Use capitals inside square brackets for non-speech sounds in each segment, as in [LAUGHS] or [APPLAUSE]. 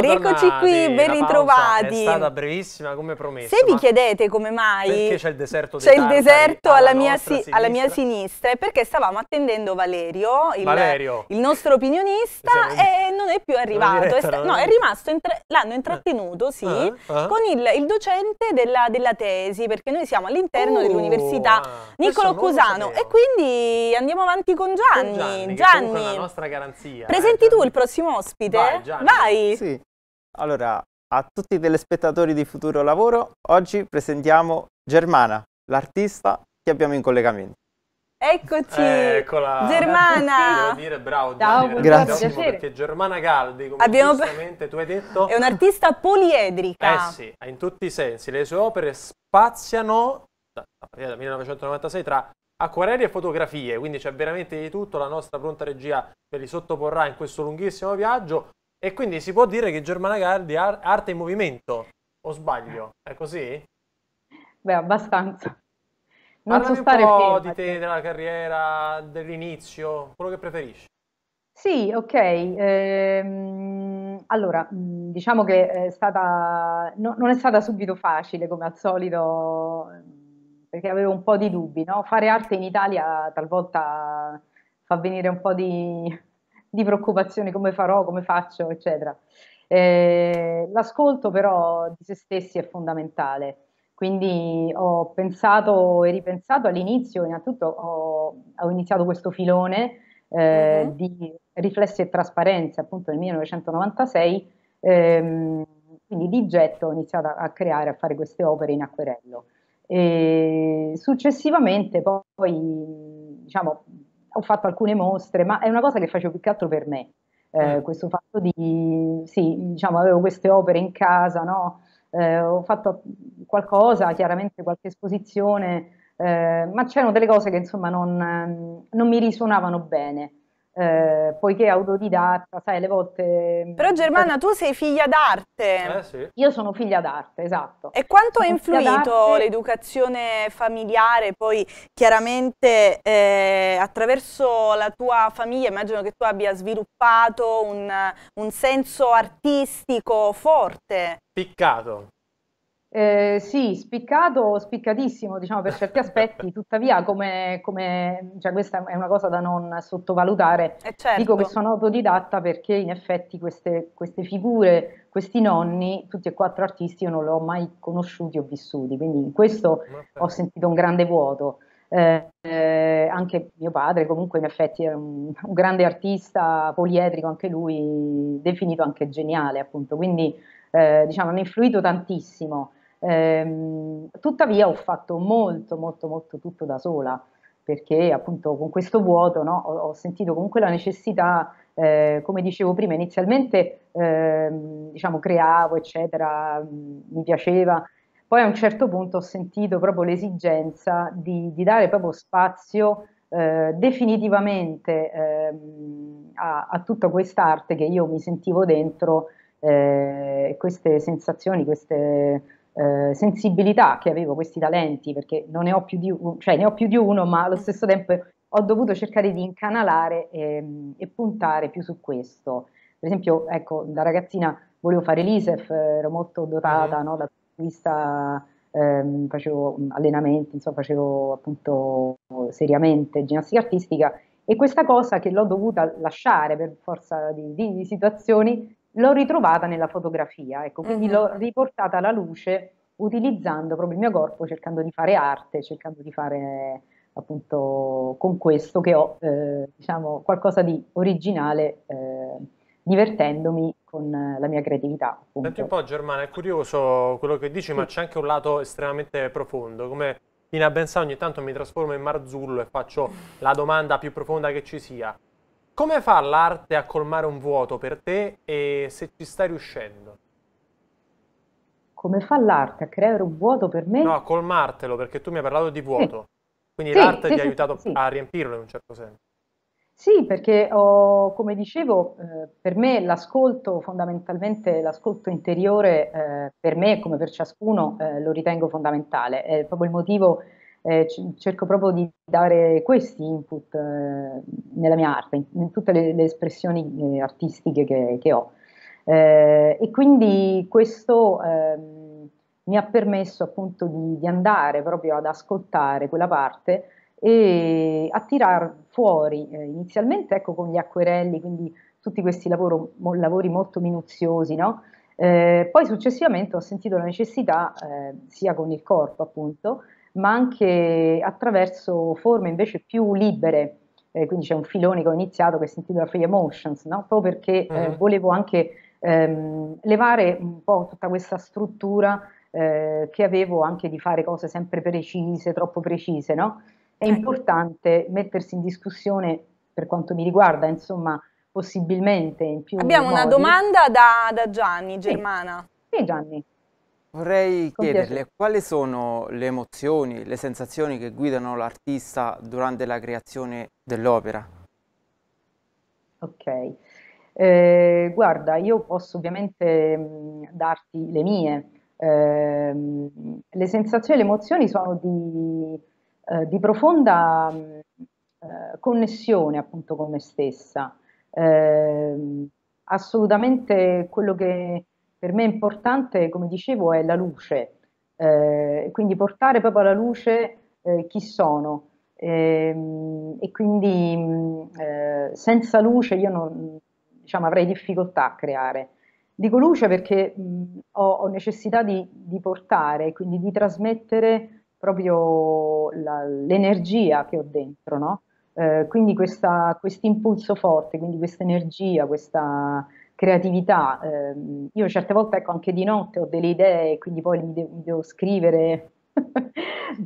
siamo Rieccoci qui, ben ritrovati. È stata brevissima come promessa. Se vi chiedete come mai perché c'è il deserto C'è il deserto alla, alla, mia si sinistra. alla, mia sinistra è perché stavamo attendendo Valerio, il, Valerio. il nostro opinionista e non è più arrivato. è no, è rimasto l'hanno intrattenuto, sì, ah, ah. con il, il docente della, della, tesi, perché noi siamo all'interno uh, dell'Università ah, Niccolo Cusano e quindi andiamo avanti con Gianni. Con Gianni, Gianni. la nostra garanzia. Eh, presenti eh, tu il prossimo ospite? Vai, Gianni. Vai. Sì. Allora, a tutti i telespettatori di Futuro Lavoro, oggi presentiamo Germana, l'artista che abbiamo in collegamento. Eccoci! Eccola! Germana! Devo dire bravo Ciao, Gianni, grazie. perché Germana Galdi, come Abbiamo... giustamente tu hai detto... È un'artista poliedrica. Eh sì, in tutti i sensi. Le sue opere spaziano, a partire dal 1996, tra acquarelli e fotografie, quindi c'è veramente di tutto. La nostra pronta regia ve li sottoporrà in questo lunghissimo viaggio. E quindi si può dire che Germana Gardi ha arte in movimento, o sbaglio? È così? Beh, abbastanza. Non so stare un po' ferma, di te, cioè. della carriera, dell'inizio, quello che preferisci. Sì, ok. Ehm, allora, diciamo che è stata, no, non è stata subito facile come al solito, perché avevo un po' di dubbi. No? Fare arte in Italia talvolta fa venire un po' di, di preoccupazioni, come farò, come faccio, eccetera. Eh, l'ascolto però di se stessi è fondamentale, quindi ho pensato e ripensato all'inizio, innanzitutto ho, ho iniziato questo filone eh, uh-huh. di riflessi e trasparenza appunto nel 1996, ehm, quindi di getto ho iniziato a creare, a fare queste opere in acquerello. E successivamente poi diciamo ho fatto alcune mostre, ma è una cosa che facevo più che altro per me. Eh, mm. questo fatto di, sì, diciamo, avevo queste opere in casa, no? eh, ho fatto qualcosa, chiaramente qualche esposizione, eh, ma c'erano delle cose che insomma non, ehm, non mi risuonavano bene eh, poiché autodidatta, sai, le volte... Mm, Però Germana, tu sei figlia d'arte. Eh, sì. Io sono figlia d'arte, esatto. E quanto ha influito l'educazione familiare? Poi chiaramente eh, attraverso la tua famiglia immagino che tu abbia sviluppato un, un senso artistico forte. Piccato. Eh, sì, spiccato, spiccatissimo diciamo per certi aspetti, tuttavia come, come cioè questa è una cosa da non sottovalutare, eh certo. dico che sono autodidatta perché in effetti queste, queste, figure, questi nonni, tutti e quattro artisti io non li ho mai conosciuti o vissuti, quindi in questo ho certo. sentito un grande vuoto. Eh, eh, anche mio padre comunque in effetti era un, un, grande artista poliedrico anche lui definito anche geniale appunto quindi eh, diciamo hanno influito tantissimo Ehm, tuttavia ho fatto molto, molto, molto tutto da sola, perché appunto con questo vuoto no, ho, ho, sentito comunque la necessità, eh, come dicevo prima, inizialmente eh, diciamo creavo, eccetera, mi piaceva, poi a un certo punto ho sentito proprio l'esigenza di, di dare proprio spazio eh, definitivamente ehm, a, a tutta quest'arte che io mi sentivo dentro, eh, queste sensazioni, queste eh, sensibilità che avevo questi talenti, perché non ne ho più di, un, cioè, ne ho più di uno, ma allo stesso tempo ho dovuto cercare di incanalare e, ehm, e puntare più su questo. Per esempio, ecco, da ragazzina volevo fare l'ISEF, ero molto dotata mm. no, dal punto di vista, ehm, facevo allenamenti, insomma, facevo appunto seriamente ginnastica artistica e questa cosa che l'ho dovuta lasciare per forza di, di situazioni l'ho ritrovata nella fotografia, ecco, quindi mm-hmm. l'ho riportata alla luce utilizzando proprio il mio corpo, cercando di fare arte, cercando di fare appunto con questo che ho eh, diciamo qualcosa di originale eh, divertendomi con la mia creatività. Appunto. Senti un po' Germana, è curioso quello che dici, sì. ma c'è anche un lato estremamente profondo, come in Bensà ogni tanto mi trasformo in Marzullo e faccio la domanda più profonda che ci sia. Come fa l'arte a colmare un vuoto per te e se ci stai riuscendo? Come fa l'arte a creare un vuoto per me? No, a colmartelo, perché tu mi hai parlato di vuoto. Sì. Quindi sì, l'arte sì, ti ha aiutato a riempirlo in un certo senso. Sì, perché ho, come dicevo, eh, per me l'ascolto fondamentalmente, l'ascolto interiore, eh, per me come per ciascuno, eh, lo ritengo fondamentale. È proprio il motivo eh, cerco proprio di dare questi input eh, nella mia arte, in, in tutte le, le espressioni eh, artistiche che, che ho. Eh, e quindi questo ehm, mi ha permesso appunto di, di, andare proprio ad ascoltare quella parte e a tirar fuori eh, inizialmente ecco con gli acquerelli, quindi tutti questi lavoro, mo, lavori molto minuziosi, no? Eh, poi successivamente ho sentito la necessità, sia con il corpo appunto, ma anche attraverso forme invece più libere. Eh, quindi c'è un filone che ho iniziato che si intitola Free Emotions, no? proprio perché mm-hmm. eh, mm. volevo anche ehm, levare un po' tutta questa struttura eh, che avevo anche di fare cose sempre precise, troppo precise. No? È ecco. importante mettersi in discussione per quanto mi riguarda, insomma, possibilmente in più. Abbiamo modi. una domanda da, da Gianni, Germana. sì, sì Gianni. Vorrei chiederle quali sono le emozioni, le sensazioni che guidano l'artista durante la creazione dell'opera? Ok, eh, guarda, io posso ovviamente mh, darti le mie. Eh, le sensazioni e le emozioni sono di, eh, di profonda mh, eh, connessione appunto con me stessa. Ehm, assolutamente quello che per me importante, come dicevo, è la luce, eh, quindi portare proprio alla luce eh, chi sono. Eh, e quindi mm, eh, senza luce io non, diciamo, avrei difficoltà a creare. Dico luce perché mh, mm, ho, ho, necessità di, di, portare, quindi di trasmettere proprio la, l'energia che ho dentro, no? Eh, quindi questo impulso forte, quindi questa energia, questa, creatività. Eh, io certe volte, ecco, anche di notte ho delle idee, quindi poi mi, de- mi devo scrivere, [LAUGHS]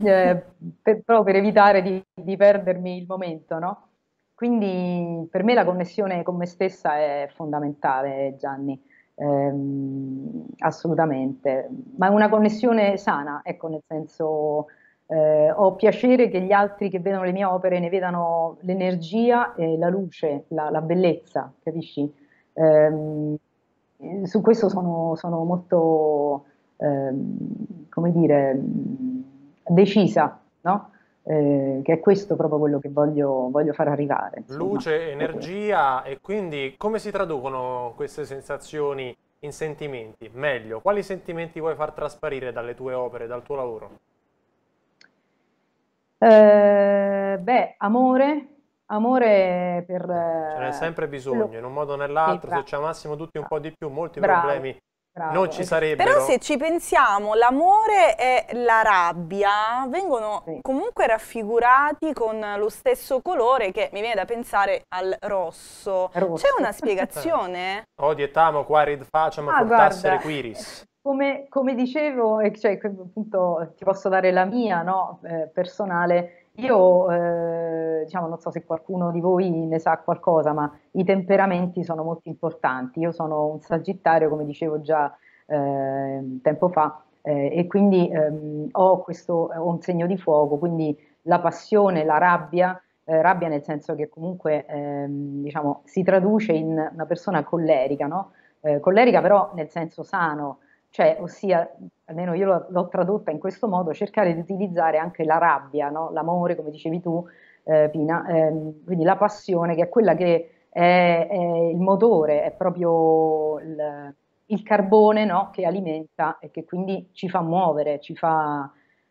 eh, per, proprio per evitare di, di perdermi il momento, no? Quindi per me la connessione con me stessa è fondamentale, Gianni, ehm, assolutamente, ma è una connessione sana, ecco, nel senso eh, ho piacere che gli altri che vedono le mie opere ne vedano l'energia, e la luce, la, la bellezza, capisci? Ehm, su questo sono, sono molto, ehm, come dire, decisa, no? Eh, che è questo proprio quello che voglio, voglio far arrivare. Insomma. Luce, energia e quindi come si traducono queste sensazioni in sentimenti? Meglio, quali sentimenti vuoi far trasparire dalle tue opere, dal tuo lavoro? Eh, beh, amore, amore per... Ce n'è eh, sempre bisogno, lo... in un modo o nell'altro, sì, se ci amassimo tutti un po' di più, molti bravo, problemi bravo, non ci eh sarebbero. Però se ci pensiamo, l'amore e la rabbia vengono sì. comunque raffigurati con lo stesso colore che mi viene da pensare al rosso. rosso. C'è una spiegazione? [LAUGHS] Odi et amo, quarid facem, ah, portassere quiris. Eh, come, come dicevo, cioè, appunto, ti posso dare la mia no, eh, personale, io eh, diciamo, non so se qualcuno di voi ne sa qualcosa, ma i temperamenti sono molto importanti. Io sono un sagittario, come dicevo già eh, tempo fa, eh, e quindi ehm, ho, questo, ho un segno di fuoco, quindi la passione, la rabbia, eh, rabbia nel senso che comunque ehm, diciamo, si traduce in una persona collerica, no? Eh, collerica però nel senso sano, cioè, ossia, almeno io l'ho, tradotta in questo modo, cercare di utilizzare anche la rabbia, no? l'amore, come dicevi tu, eh, Pina, ehm, quindi la passione, che è quella che è, è il motore, è proprio il, il carbone no? che alimenta e che quindi ci fa muovere, ci fa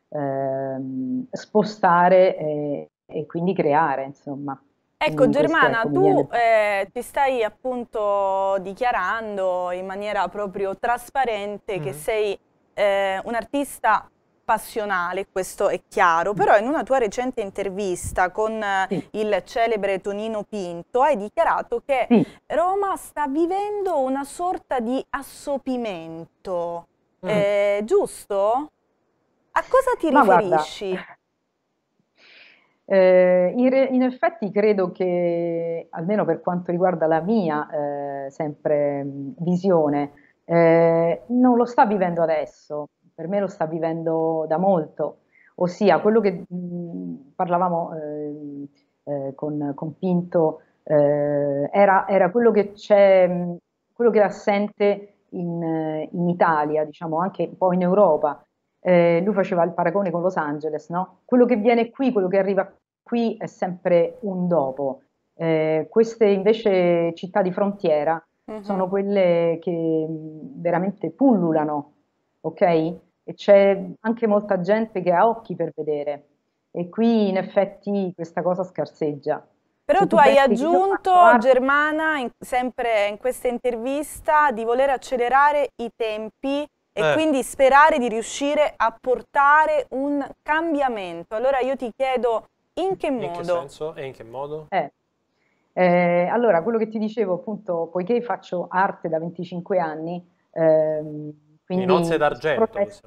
ehm, spostare e, eh, e quindi creare, insomma. Ecco Germana, tu eh, ti stai appunto dichiarando in maniera proprio trasparente mm che sei eh, un artista passionale, questo è chiaro, però in una tua recente intervista con sì. il celebre Tonino Pinto hai dichiarato che sì. Roma sta vivendo una sorta di assopimento, mm. eh, giusto? A cosa ti Ma riferisci? Guarda. Eh, in, re, in, effetti credo che, almeno per quanto riguarda la mia eh, sempre mm, visione, eh, non lo sta vivendo adesso, per me lo sta vivendo da molto, ossia quello che mh, mm, parlavamo eh, eh, con, con, Pinto eh, era, era, quello che c'è, mm, quello che era assente in, in Italia, diciamo anche un po' in Europa, eh, lui faceva il paragone con Los Angeles, no? quello che viene qui, quello che arriva qui è sempre un dopo. Eh, queste invece città di frontiera uh-huh. sono quelle che mm, veramente pullulano, ok? E c'è anche molta gente che ha occhi per vedere e qui in effetti questa cosa scarseggia. Però tu hai aggiunto, Germana, in, sempre in questa intervista, di voler accelerare i tempi e eh. quindi sperare di riuscire a portare un cambiamento. Allora io ti chiedo in che modo? In che senso e in che modo? Eh. Eh, allora, quello che ti dicevo, appunto, poiché faccio arte da 25 anni, ehm, quindi... In onze d'argento, profet-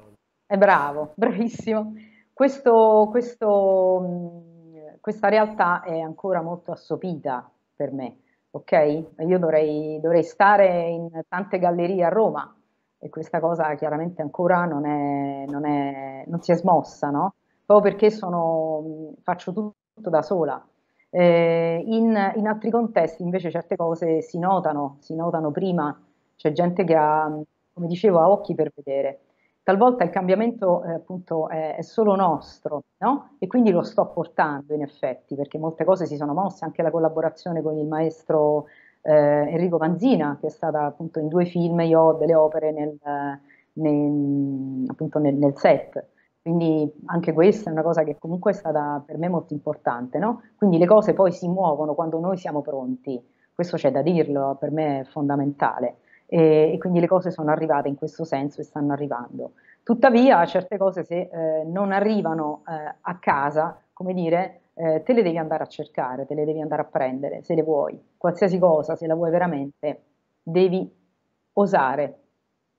È eh, bravo, [LAUGHS] bravissimo. Questo, questo, mh, mm, questa realtà è ancora molto assopita per me, ok? Io dovrei, dovrei stare in tante gallerie a Roma, e questa cosa chiaramente ancora non, è, non, è, non si è smossa, no? proprio perché sono, faccio tutto da sola. Eh, in, in, altri contesti invece certe cose si notano, si notano prima, c'è gente che ha, come dicevo, ha occhi per vedere. Talvolta il cambiamento eh, appunto è, è, solo nostro, no? E quindi lo sto portando in effetti, perché molte cose si sono mosse, anche la collaborazione con il maestro eh, Enrico Panzina, che è stata appunto in due film, io ho delle opere nel, nel, appunto nel, nel set. Quindi anche questa è una cosa che comunque è stata per me molto importante, no? Quindi le cose poi si muovono quando noi siamo pronti, questo c'è da dirlo, per me è fondamentale. E, e quindi le cose sono arrivate in questo senso e stanno arrivando. Tuttavia certe cose se eh, non arrivano eh, a casa, come dire, eh, te le devi andare a cercare, te le devi andare a prendere, se le vuoi, qualsiasi cosa, se la vuoi veramente, devi osare.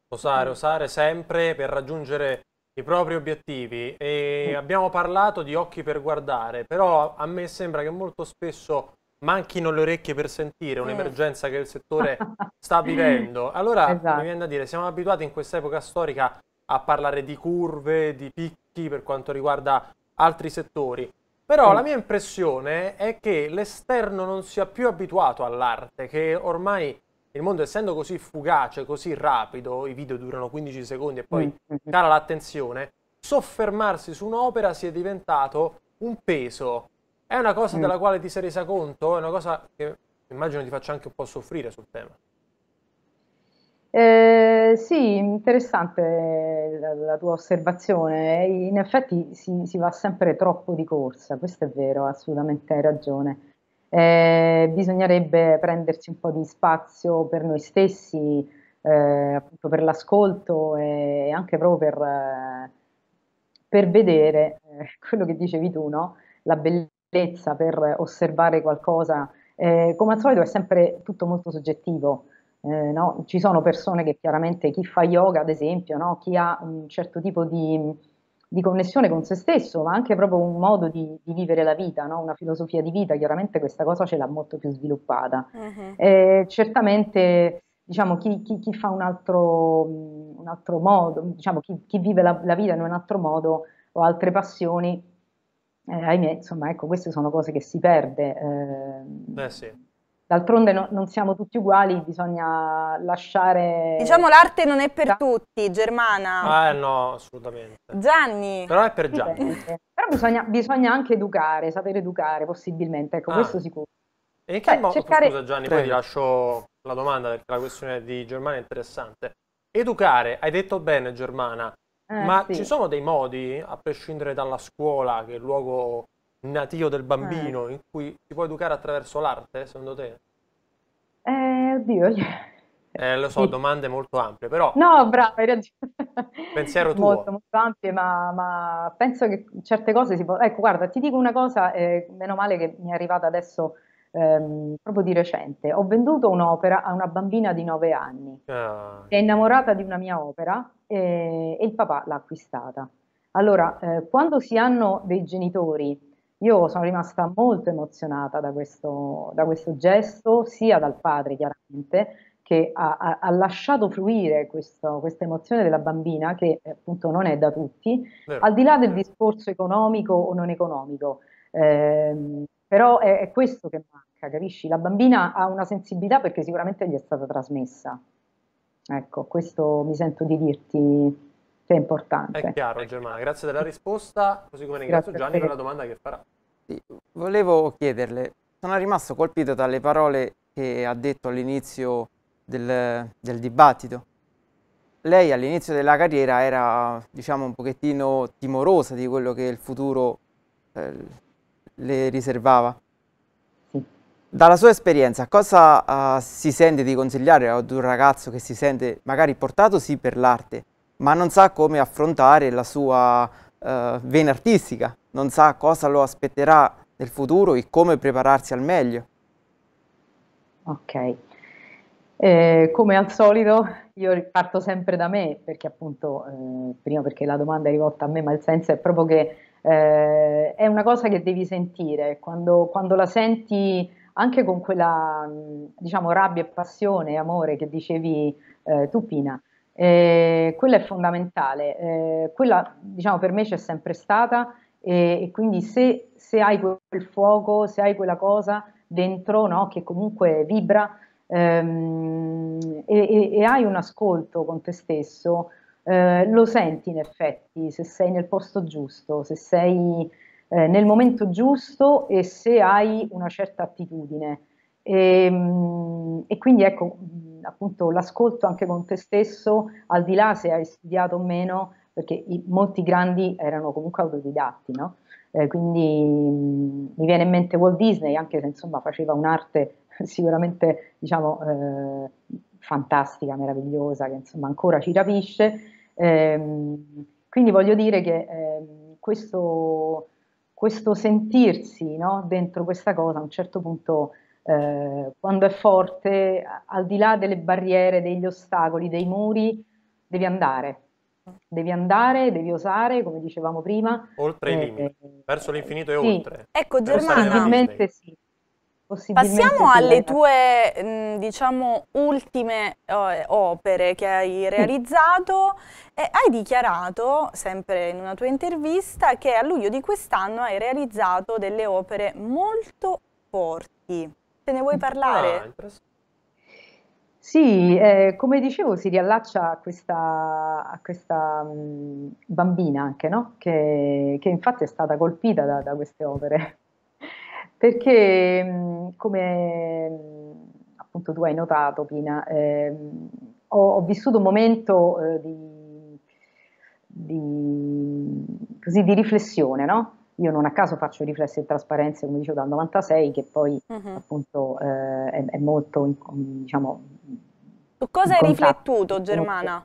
Osare, osare sempre per raggiungere i propri obiettivi e abbiamo parlato di occhi per guardare, però a me sembra che molto spesso manchino le orecchie per sentire un'emergenza che il settore [LAUGHS] sta vivendo. Allora esatto. mi viene da dire, siamo abituati in questa epoca storica a parlare di curve, di picchi per quanto riguarda altri settori. Però mm. la mia impressione è che l'esterno non sia più abituato all'arte, che ormai il mondo essendo così fugace, così rapido, i video durano 15 secondi e poi mm. mm, mm. cala l'attenzione, soffermarsi su un'opera sia diventato un peso. È una cosa della quale ti sei resa conto, è una cosa che immagino ti faccia anche un po' soffrire sul tema. Eh, sì, interessante la, la, tua osservazione. In effetti si, si, va sempre troppo di corsa, questo è vero, assolutamente hai ragione. Eh, bisognerebbe prendersi un po' di spazio per noi stessi, eh, appunto per l'ascolto e anche proprio per, eh, per vedere eh, [LAUGHS] quello che dicevi tu, no? la bellezza, per osservare qualcosa. come al solito è sempre tutto molto soggettivo eh, no? ci sono persone che chiaramente chi fa yoga, ad esempio, no? chi ha un certo tipo di, di, connessione con se stesso, ma anche proprio un modo di, di vivere la vita, no? una filosofia di vita, chiaramente questa cosa ce l'ha molto più sviluppata. Uh-huh. Eh, certamente, diciamo, chi, chi, chi, fa un altro, mm, un altro modo, diciamo, chi, vive la, la, vita in un altro modo o altre passioni, eh, ahimè, insomma, ecco, queste sono cose che si perde. Eh, Beh sì D'altronde no, non siamo tutti uguali, bisogna lasciare... Diciamo l'arte non è per tutti, Germana. Eh no, assolutamente. Gianni. Però è per Gianni. Però bisogna, bisogna, anche educare, sapere educare possibilmente, ecco ah. questo sicuro. E in che cioè, modo, cercare... scusa Gianni, Prego. poi ti lascio la domanda perché la questione di Germana è interessante. Educare, hai detto bene Germana, eh, ma sì. ci sono dei modi, a prescindere dalla scuola, che è il luogo natio del bambino, eh. in cui si può educare attraverso l'arte, secondo te? Eh, oddio. Eh, lo so, sì. domande molto ampie, però... No, bravo, hai ragione. Pensiero [LAUGHS] tuo. Molto, molto ampie, ma, ma, penso che certe cose si possono... Ecco, guarda, ti dico una cosa, eh, meno male che mi è arrivata adesso ehm, proprio di recente. Ho venduto un'opera a una bambina di 9 anni. Ah. È innamorata di una mia opera eh, e il papà l'ha acquistata. Allora, eh, quando si hanno dei genitori io sono rimasta molto emozionata da questo, da questo gesto, sia dal padre chiaramente, che ha, ha, ha lasciato fruire questo, questa emozione della bambina, che eh, appunto non è da tutti, Vero. al di là del discorso economico o non economico. Eh, però è, è, questo che manca, capisci? La bambina ha una sensibilità perché sicuramente gli è stata trasmessa. Ecco, questo mi sento di dirti che è importante. È chiaro Germana, grazie della risposta, così come ringrazio Gianni per la domanda che farà. Sì, volevo chiederle, sono rimasto colpito dalle parole che ha detto all'inizio del, del dibattito. Lei all'inizio della carriera era diciamo un pochettino timorosa di quello che il futuro eh, le riservava. Dalla sua esperienza, cosa uh, si sente di consigliare ad un ragazzo che si sente magari portato sì per l'arte, ma non sa come affrontare la sua eh, vena artistica, non sa cosa lo aspetterà nel futuro e come prepararsi al meglio. Ok, eh, come al solito io parto sempre da me perché appunto, eh, prima perché la domanda è rivolta a me, ma il senso è proprio che eh, è una cosa che devi sentire, quando, quando, la senti anche con quella diciamo rabbia e passione e amore che dicevi eh, tu Pina, eh, quella è fondamentale, eh, quella diciamo per me c'è sempre stata eh, e, quindi se, se, hai quel fuoco, se hai quella cosa dentro no, che comunque vibra ehm, e, e, hai un ascolto con te stesso, eh, lo senti in effetti se sei nel posto giusto, se sei eh, nel momento giusto e se hai una certa attitudine. E, ehm, e quindi ecco, appunto l'ascolto anche con te stesso, al di là se hai studiato o meno, perché i, molti grandi erano comunque autodidatti, no? Eh, quindi mh, mi viene in mente Walt Disney, anche se insomma faceva un'arte [LAUGHS] sicuramente diciamo eh, fantastica, meravigliosa, che insomma ancora ci rapisce. Eh, quindi voglio dire che ehm, questo, questo sentirsi no, dentro questa cosa a un certo punto eh, quando è forte, al di là delle barriere, degli ostacoli, dei muri, devi andare. Devi andare, devi osare, come dicevamo prima. Oltre i eh, limiti, verso l'infinito e sì. oltre. Ecco, Germana. Possibilmente sì. Passiamo alle tue, mm, diciamo, ultime opere che hai realizzato. E hai dichiarato, sempre in una tua intervista, che a luglio di quest'anno hai realizzato delle opere molto forti. Te ne vuoi parlare? Ah, sì, eh, come dicevo si riallaccia a questa, a questa mh, mm, bambina anche, no? che, che, infatti è stata colpita da, da queste opere, [LAUGHS] perché mh, mm, come mm, appunto tu hai notato Pina, eh, ho, ho, vissuto un momento eh, di, di, così, di riflessione, no? Io non a caso faccio riflessi e trasparenze, come dicevo, dal 96, che poi uh-huh. appunto eh, è, è, molto, in, diciamo... Su cosa hai riflettuto, Germana?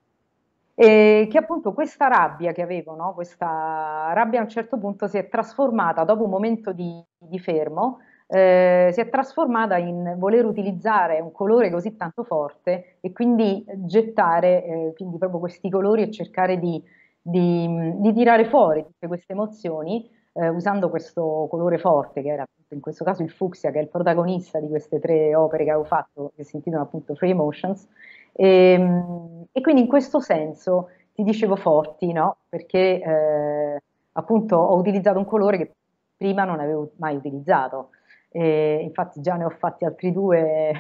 E che appunto questa rabbia che avevo, no? questa rabbia a un certo punto si è trasformata, dopo un momento di, di fermo, eh, si è trasformata in voler utilizzare un colore così tanto forte e quindi gettare eh, quindi proprio questi colori e cercare di, di, di tirare fuori tutte queste emozioni eh, usando questo colore forte che era in questo caso il fucsia che è il protagonista di queste tre opere che avevo fatto che si intitolano appunto Free Emotions e, ehm, e quindi in questo senso ti dicevo forti no? perché eh, appunto ho utilizzato un colore che prima non avevo mai utilizzato e infatti già ne ho fatti altri due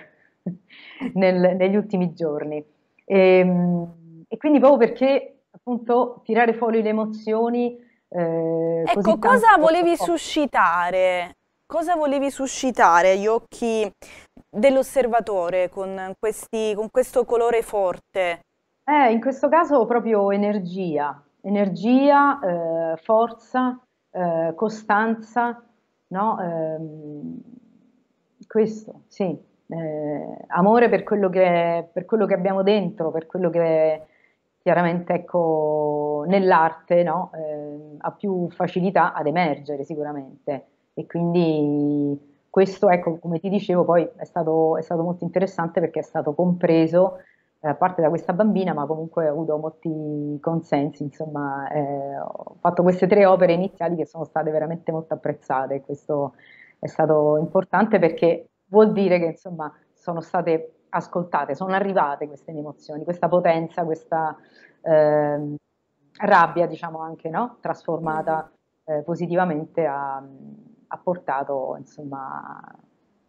[LAUGHS] nel, negli ultimi giorni e, ehm, e quindi proprio perché appunto tirare fuori le emozioni eh, ecco, cosa volevi suscitare? Cosa volevi suscitare agli occhi dell'osservatore con, con, questo colore forte? Eh, in questo caso proprio energia, energia, eh, forza, eh, costanza, no? eh, questo, sì, eh, amore per quello, che, per quello, che, abbiamo dentro, per quello che chiaramente ecco, nell'arte no, eh, ha più facilità ad emergere sicuramente e quindi questo ecco, come ti dicevo poi è stato, è stato molto interessante perché è stato compreso eh, a parte da questa bambina ma comunque ho avuto molti consensi insomma eh, ho fatto queste tre opere iniziali che sono state veramente molto apprezzate questo è stato importante perché vuol dire che insomma sono state ascoltate, sono arrivate queste emozioni, questa potenza, questa eh, rabbia, diciamo anche, no? trasformata eh, positivamente, ha, ha, portato insomma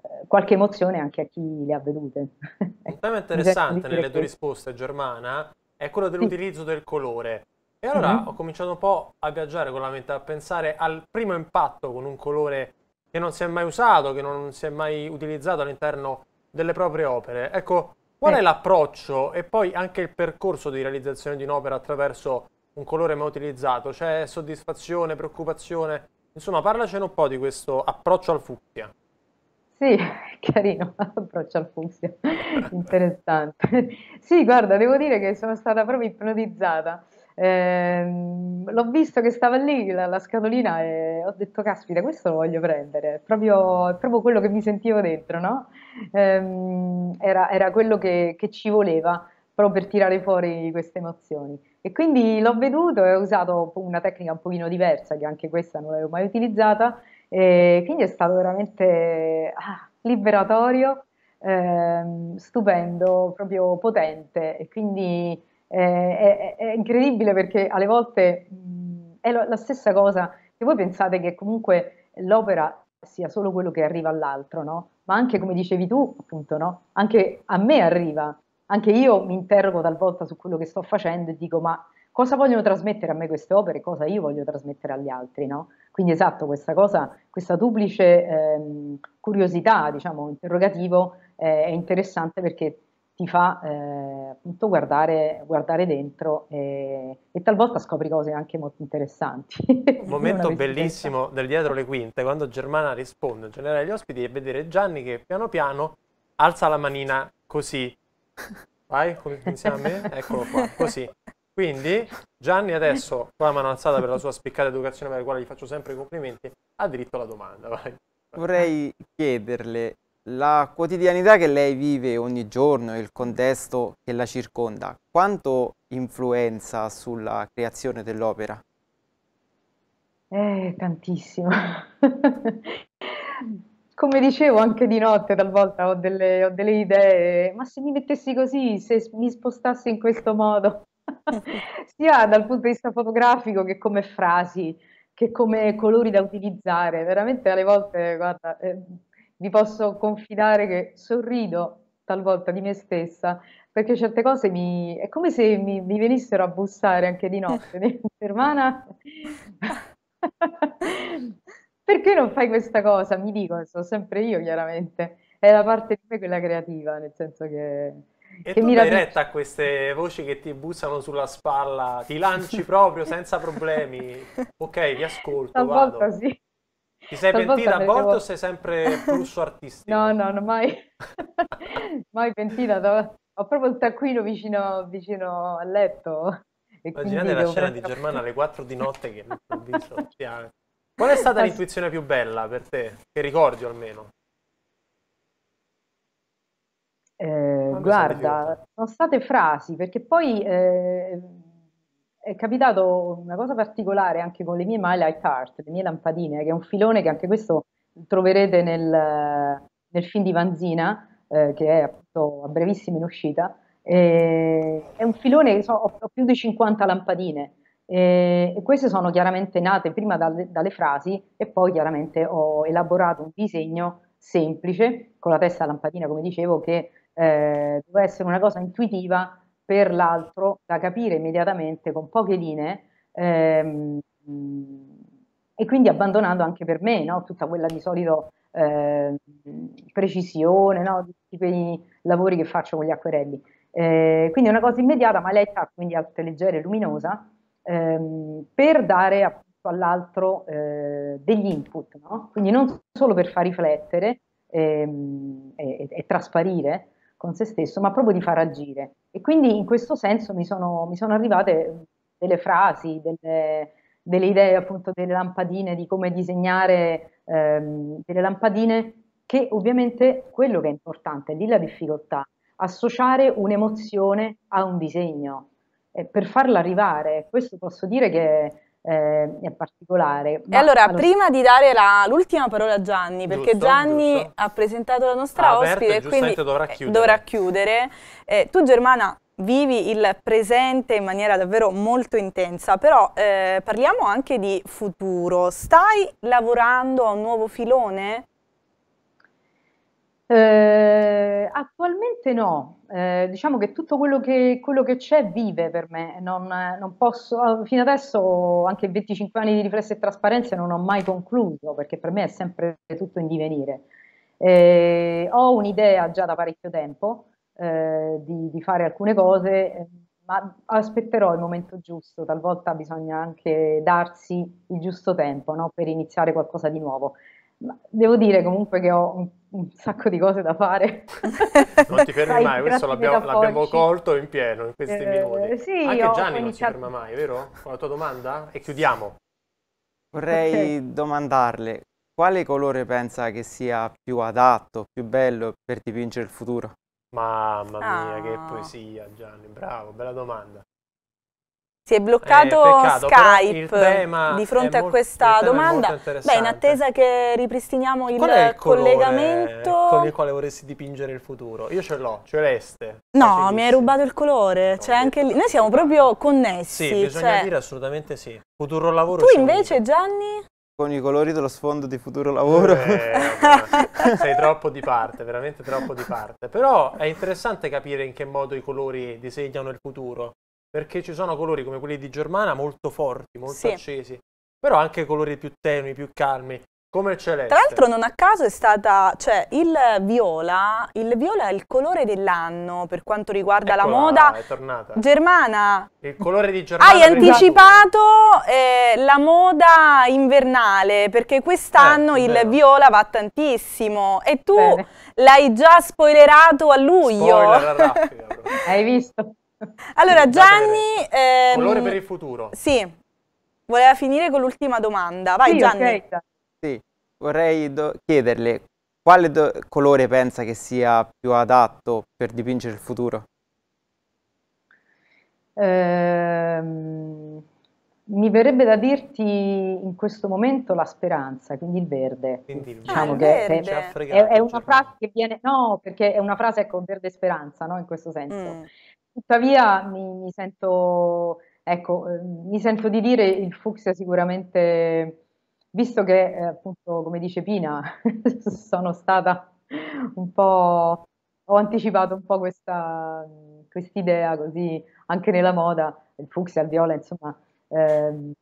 eh, qualche emozione anche a chi le ha vedute. Un tema [LAUGHS] interessante nelle tue risposte, Germana, è quello dell'utilizzo sì. del colore. E allora mm-hmm. ho cominciato un po' a viaggiare con la mente, a pensare al primo impatto con un colore che non si è mai usato, che non si è mai utilizzato all'interno delle proprie opere. Ecco, qual è l'approccio e poi anche il percorso di realizzazione di un'opera attraverso un colore mai utilizzato? C'è soddisfazione, preoccupazione? Insomma, parlacene un po' di questo approccio al fucsia. Sì, [LAUGHS] carino, approccio al fucsia, interessante. Sì, guarda, devo dire che sono stata proprio ipnotizzata. Ehm, l'ho visto che stava lì la, la, scatolina e ho detto caspita questo lo voglio prendere, è proprio, è proprio quello che mi sentivo dentro, no? eh, era, era, quello che, che, ci voleva proprio per tirare fuori queste emozioni e quindi l'ho veduto e ho usato una tecnica un pochino diversa che anche questa non l'avevo mai utilizzata e quindi è stato veramente ah, liberatorio, eh, stupendo, proprio potente e quindi eh, è, è, è, incredibile perché alle volte mh, mm, è la stessa cosa che voi pensate che comunque l'opera sia solo quello che arriva all'altro, no? Ma anche come dicevi tu, appunto, no? Anche a me arriva, anche io mi interrogo talvolta su quello che sto facendo e dico ma cosa vogliono trasmettere a me queste opere, cosa io voglio trasmettere agli altri, no? Quindi esatto, questa cosa, questa duplice ehm, curiosità, diciamo, interrogativo eh, è interessante perché ti fa eh, appunto guardare, guardare dentro e, e, talvolta scopri cose anche molto interessanti. Un [LAUGHS] momento bellissimo del dietro le quinte, quando Germana risponde in generale agli ospiti e vedere Gianni che piano piano alza la manina così. Vai, insieme a me? Eccolo qua, così. Quindi Gianni adesso, con la mano alzata per la sua spiccata educazione per la quale gli faccio sempre i complimenti, ha diritto alla domanda. Vai. Vorrei chiederle la quotidianità che lei vive ogni giorno, il contesto che la circonda, quanto influenza sulla creazione dell'opera? Eh, tantissimo. [LAUGHS] Come dicevo, anche di notte talvolta ho delle, ho delle idee, ma se mi mettessi così, se mi spostassi in questo modo, [LAUGHS] sia dal punto di vista fotografico che come frasi, che come colori da utilizzare, veramente alle volte, guarda, eh, vi posso confidare che sorrido talvolta di me stessa perché certe cose mi, è come se mi, mi venissero a bussare anche di notte. [LAUGHS] [LAUGHS] Germana, [LAUGHS] perché non fai questa cosa? Mi dico, sono sempre io chiaramente, è la parte di me quella creativa, nel senso che... E che tu mi dai retta a queste voci che ti bussano sulla spalla, ti lanci proprio senza problemi. Ok, vi ascolto, Talvolta vado. Sì. Ti sei pentita a volte o sei sempre flusso [LAUGHS] artistico? No, no, non mai, [LAUGHS] mai pentita. Ho proprio il taccuino vicino, vicino al letto. Immaginate la scena di Germana alle 4 di notte che improvviso piano. [LAUGHS] Qual è stata l'intuizione più bella per te? Che ricordi almeno? Eh, guarda, sono state frasi, perché poi eh, è capitato una cosa particolare anche con le mie My Light Art, le mie lampadine, che è un filone che anche questo troverete nel, nel film di Vanzina, eh, che è appunto a brevissima in uscita. Eh, è un filone che so, ho, ho, più di 50 lampadine eh, e queste sono chiaramente nate prima dalle, dalle frasi e poi chiaramente ho elaborato un disegno semplice con la testa lampadina, come dicevo, che eh, doveva essere una cosa intuitiva per l'altro da capire immediatamente con poche linee ehm, e quindi abbandonando anche per me no? tutta quella di solito eh, precisione, no? tutti quei lavori che faccio con gli acquerelli. Eh, quindi una cosa immediata ma letta, quindi alta, leggera e luminosa, ehm, per dare appunto all'altro eh, degli input, no? quindi non solo per far riflettere ehm, e, e, trasparire con se stesso, ma proprio di far agire. E quindi in questo senso mi sono, mi sono arrivate delle frasi, delle, delle, idee appunto delle lampadine, di come disegnare ehm, delle lampadine che ovviamente quello che è importante, è lì la difficoltà, associare un'emozione a un disegno. E per farla arrivare, questo posso dire che eh, particolare. Ma e allora, allo... prima di dare la, l'ultima parola a Gianni, perché giusto, Gianni giusto. ha presentato la nostra Aperto, ospite e quindi dovrà eh, chiudere. Dovrà chiudere. Eh, tu Germana vivi il presente in maniera davvero molto intensa, però eh, parliamo anche di futuro. Stai lavorando a un nuovo filone? Eh, attualmente no, eh, diciamo che tutto quello che, quello che, c'è vive per me, non, non posso, ah, fino adesso anche 25 anni di riflessi e trasparenza non ho mai concluso perché per me è sempre tutto in divenire. Eh, ho un'idea già da parecchio tempo eh, di, di, fare alcune cose, eh, ma aspetterò il momento giusto, talvolta bisogna anche darsi il giusto tempo no, per iniziare qualcosa di nuovo. Devo dire comunque che ho un, un sacco di cose da fare. [LAUGHS] non ti fermi Dai, mai, questo l'abbiamo, l'abbiamo, colto in pieno in questi eh, minuti. Sì, Anche Gianni non iniziato... si ferma mai, vero? Con la tua domanda? E chiudiamo. Vorrei okay. domandarle quale colore pensa che sia più adatto, più bello per dipingere il futuro? Mamma mia, ah. che poesia Gianni, bravo, bella domanda. Si è bloccato eh, peccato, Skype di fronte a questa domanda. Beh, in attesa che ripristiniamo il, il collegamento. Con il quale vorresti dipingere il futuro? Io ce l'ho, celeste. No, mi hai rubato il colore. No, cioè, no, noi siamo proprio connessi. Sì, bisogna cioè... dire assolutamente sì. Futuro lavoro. Tu invece, io. Gianni? con i colori dello sfondo di futuro lavoro. Eh, sei troppo di parte, veramente troppo di parte. Però è interessante capire in che modo i colori disegnano il futuro perché ci sono colori come quelli di Germana molto forti, molto sì. accesi, però anche colori più tenui, più calmi. Come il celeste. Tra l'altro non a caso è stata, cioè il viola, il viola è il colore dell'anno per quanto riguarda Eccola, la moda. È tornata. Germana. Il colore di Germana. Hai anticipato eh, la moda invernale perché quest'anno eh, il vero. viola va tantissimo e tu Bene. l'hai già spoilerato a luglio. Spoiler, raffica, [LAUGHS] Hai visto? Allora, Gianni... Ehm, Colore per il futuro. Sì, voleva finire con l'ultima domanda. Vai sì, Gianni. Okay. Sì, vorrei chiederle quale colore pensa che sia più adatto per dipingere il futuro? Ehm, mi verrebbe da dirti in questo momento la speranza, quindi il verde. Quindi il diciamo verde. che è, è, è, una frase che viene, no, perché è una frase con ecco, verde speranza, no, in questo senso. Mm. Tuttavia mi, mi sento, ecco, eh, mi sento di dire il fucsia sicuramente, visto che eh, appunto, come dice Pina, [LAUGHS] sono stata un po', ho anticipato un po' questa idea così anche nella moda, il fucsia, il viola, insomma. Ehm,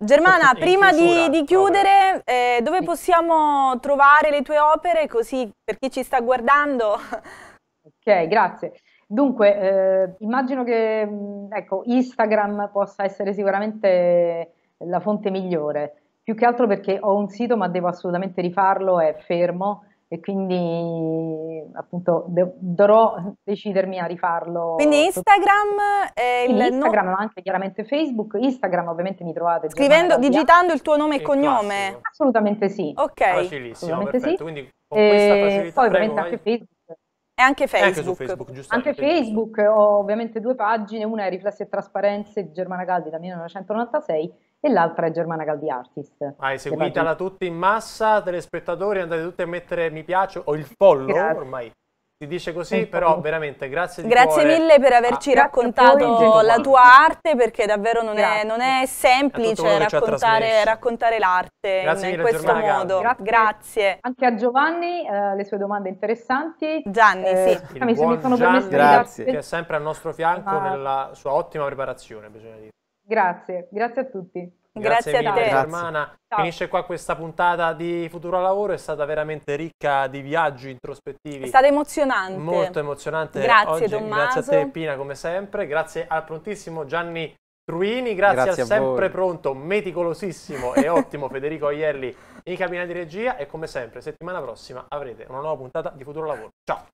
Germana, prima di, di chiudere, eh, dove possiamo trovare le tue opere, così per chi ci sta guardando? Ok, grazie. Dunque, eh, immagino che mm, ecco, Instagram possa essere sicuramente la fonte migliore, più che altro perché ho un sito ma devo assolutamente rifarlo, è fermo e quindi appunto de- dovrò decidermi a rifarlo. Quindi Instagram è il Instagram, no... ma anche chiaramente Facebook, Instagram ovviamente mi trovate scrivendo digitando il tuo nome e cognome. Assolutamente sì. Ok. Facilissimo, assolutamente perfetto. Sì. Quindi con e questa facilità poi ovviamente anche Facebook e anche Facebook. Anche su Facebook, giusto? Anche Facebook, ho ovviamente due pagine, una è Riflessi e Trasparenze di Germana Galdi da 1996 e l'altra è Germana Galdi Artist. Ah, seguitela tutti in massa, telespettatori, andate tutti a mettere mi piace o il follow Grazie. ormai. Si dice così, ecco. però veramente grazie di Grazie cuore. mille per averci ah, raccontato la tua arte, perché davvero non, è, non è, semplice raccontare, raccontare l'arte in mille, questo Germana modo. Grazie. grazie. Anche a Giovanni eh, le sue domande interessanti. Gianni, eh, sì. mi buon sono Gianni, grazie. che è sempre al nostro fianco ah. nella sua ottima preparazione, bisogna dire. Grazie, grazie a tutti. Grazie, grazie mille Germana. Finisce qua questa puntata di Futuro Lavoro, è stata veramente ricca di viaggi introspettivi. È stata emozionante. Molto emozionante. Grazie Oggi, Tommaso. Grazie a te Pina come sempre, grazie al prontissimo Gianni Truini, grazie, grazie al sempre voi. pronto, meticolosissimo e ottimo [LAUGHS] Federico Aierli in cabina di regia e come sempre settimana prossima avrete una nuova puntata di Futuro Lavoro. Ciao!